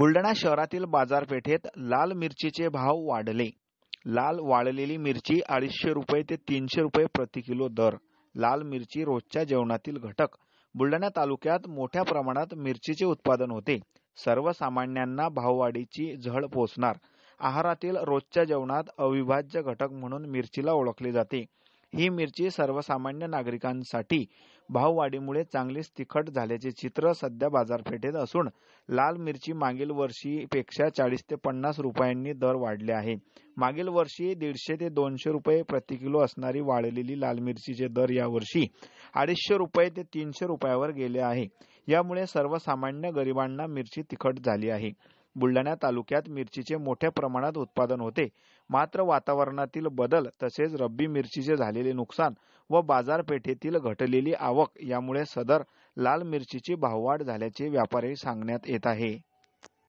बुलढाणा शहरातील बाजारपेठेत लाल मिरचीचे भाव वाढले लाल वाळलेली मिरची अडीचशे रुपये ते तीनशे रुपये प्रति किलो दर लाल मिरची रोजच्या जेवणातील घटक बुलढाणा तालुक्यात मोठ्या प्रमाणात मिरचीचे उत्पादन होते सर्वसामान्यांना भाववाढीची झळ पोचणार आहारातील रोजच्या जेवणात अविभाज्य घटक म्हणून मिरचीला ओळखले जाते ही मिरची सर्वसामान्य नागरिकांसाठी भाववाढीमुळे चांगलीच तिखट झाल्याचे चित्र सध्या बाजारपेठेत असून लाल मिरची मागील वर्षीपेक्षा चाळीस ते पन्नास रुपयांनी दर वाढले आहे मागील वर्षी दीडशे ते दोनशे रुपये प्रति किलो असणारी वाढलेली लाल मिरचीचे दर यावर्षी अडीचशे रुपये ते तीनशे रुपयावर गेले आहे यामुळे सर्वसामान्य गरिबांना मिरची तिखट झाली आहे बुलढाणा तालुक्यात मिरचीचे मोठ्या प्रमाणात उत्पादन होते मात्र वातावरणातील बदल तसेच रब्बी मिरचीचे झालेले नुकसान व बाजारपेठेतील घटलेली आवक यामुळे सदर लाल मिरचीची भाववाढ झाल्याचे व्यापारी सांगण्यात येत आहे